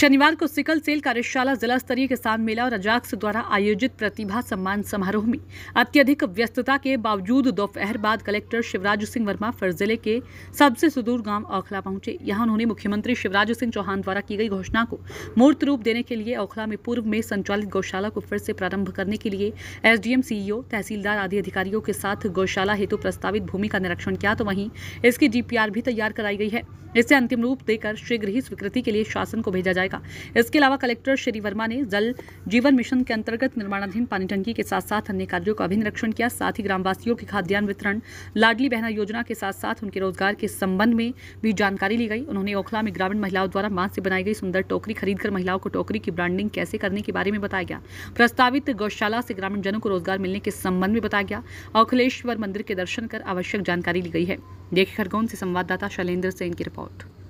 शनिवार को sickle cell कार्यशाला जिला स्तरीय किसान मेला और अजाक्स द्वारा आयोजित प्रतिभा सम्मान समारोह में अत्यधिक व्यस्तता के बावजूद दोपहर बाद कलेक्टर शिवराज सिंह वर्मा फिर जिले के सबसे सुदूर गांव औखला पहुंचे यहां उन्होंने मुख्यमंत्री शिवराज सिंह चौहान द्वारा की गई घोषणा को मूर्त रूप देने के लिए औखला में पूर्व में संचालित गौशाला को फिर से प्रारंभ करने के लिए एसडीएम सीईओ तहसीलदार आदि अधिकारियों के साथ गौशाला हेतु प्रस्तावित भूमि का निरीक्षण किया तो वहीं इसकी डीपीआर भी तैयार कराई गई है इसे अंतिम रूप देकर शीघ्र ही स्वीकृति के लिए शासन को भेजा जाए जाएगा इसके अलावा कलेक्टर श्री वर्मा ने जल जीवन मिशन के अंतर्गत निर्माणाधीन पानी टंकी के साथ साथ अन्य कार्यों का भी निरीक्षण किया साथ ही ग्रामवासियों के खाद्यान्न वितरण लाडली बहना योजना के साथ साथ उनके रोजगार के संबंध में भी जानकारी ली गई उन्होंने ओखला में ग्रामीण महिलाओं द्वारा मांस से बनाई गई सुंदर टोकरी खरीदकर महिलाओं को टोकरी की ब्रांडिंग कैसे करने के बारे में बताया गया प्रस्तावित गौशाला से ग्रामीण जनों को रोजगार मिलने के संबंध में बताया गया अखिलेश्वर मंदिर के दर्शन कर आवश्यक जानकारी ली गई है देखिए खरगोन से संवाददाता शैलेंद्र सेन की रिपोर्ट